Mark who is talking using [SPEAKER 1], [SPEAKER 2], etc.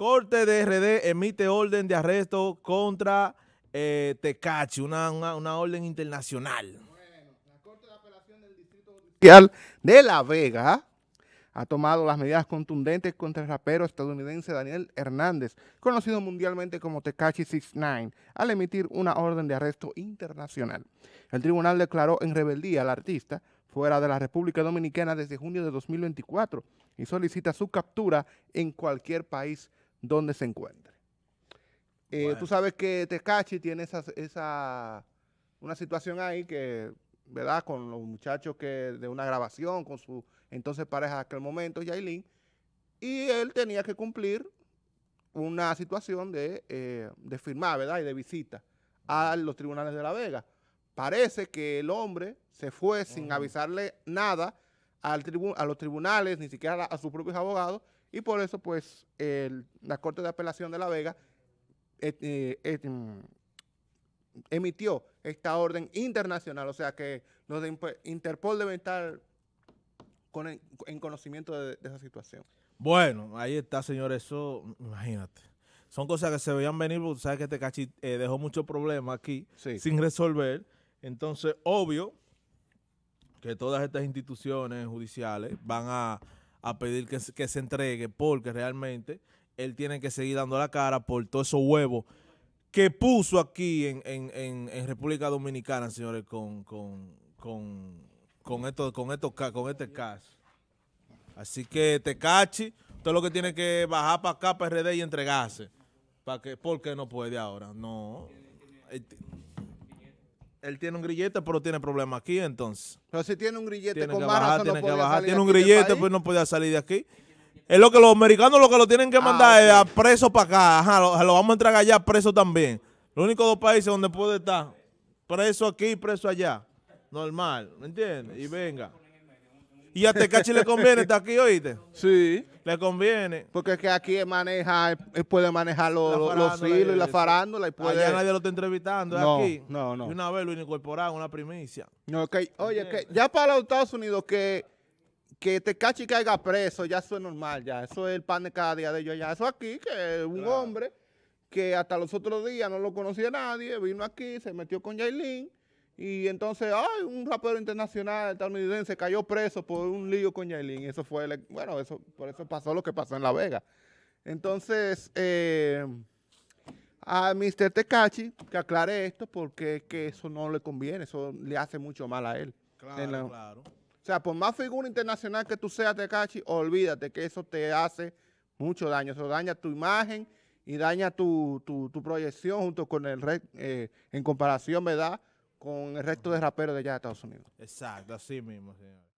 [SPEAKER 1] Corte de RD emite orden de arresto contra eh, Tecachi, una, orden internacional. Bueno, la Corte de
[SPEAKER 2] Apelación del Distrito Judicial
[SPEAKER 1] de La Vega ¿ah?
[SPEAKER 2] ha tomado las medidas contundentes contra el rapero estadounidense Daniel Hernández, conocido mundialmente como Tecachi 69, al emitir una orden de arresto internacional. El tribunal declaró en rebeldía al artista fuera de la República Dominicana desde junio de 2024 y solicita su captura en cualquier país donde se encuentre. Eh, tú sabes que Tecachi tiene esa, una situación ahí que, ¿verdad? Con los muchachos que de una grabación con su entonces pareja aquel momento, Yailin, y él tenía que cumplir una situación de, eh, de firmar, ¿verdad? Y de visita a los tribunales de La Vega. Parece que el hombre se fue sin avisarle nada al a los tribunales, ni siquiera a sus propios abogados, y por eso, pues, la Corte de Apelación de La Vega eh, eh, eh, mm, emitió esta orden internacional, o sea que los de Interpol deben estar en conocimiento de, esa situación.
[SPEAKER 1] Bueno, ahí está, señor. eso, imagínate. Son cosas que se veían venir, porque sabes que este cachi dejó muchos problemas aquí sin resolver. Entonces, obvio que todas estas instituciones judiciales van a a pedir que, que se entregue porque realmente él tiene que seguir dando la cara por todos esos huevos que puso aquí en, en, en, República Dominicana, señores, con, con, con, con, esto, con, con este caso. Así que te Tecachi, todo lo que tiene que bajar para acá, para RD y entregarse. ¿Para que, porque no puede ahora. No. Eh, él tiene un grillete, pero tiene problemas aquí, entonces. Pero si tiene un grillete tiene con que tiene que Tiene un este grillete, pues no podía salir de aquí. Es lo que los americanos lo que lo tienen que ah, mandar es preso para acá. Ajá, lo, vamos a entregar allá preso también. Los únicos dos países donde puede estar preso aquí y preso allá. Normal, ¿me entiendes? Y venga. Y a Tecachi le conviene estar aquí, oíste. Sí. Le conviene. Porque es que aquí maneja,
[SPEAKER 2] puede manejar los, los hilos y la farándula. Y puede... Allá nadie lo está
[SPEAKER 1] entrevistando, aquí. No, no. Y una vez lo incorporaron, una primicia. No, oye, que ya para los Estados Unidos que,
[SPEAKER 2] que Tecachi caiga preso, ya eso es normal, ya. Eso es el pan de cada día de ellos, ya. Eso aquí, que un hombre que hasta los otros días no lo conocía nadie, vino aquí, se metió con Jailin y entonces, ay, un rapero internacional estadounidense cayó preso por un lío con Yailin. Eso fue, bueno, eso, por eso pasó lo que pasó en La Vega. Entonces, eh, a Mr. Tecachi que aclare esto porque que eso no le conviene, eso le hace mucho mal a él. Claro, claro. O sea, por más figura internacional que tú seas, Tecachi, olvídate que eso te hace mucho daño. Eso daña tu imagen y daña tu, proyección junto con el red eh, en comparación, ¿verdad? con el resto de raperos de allá de Estados Unidos.
[SPEAKER 1] Exacto, así mismo, señor.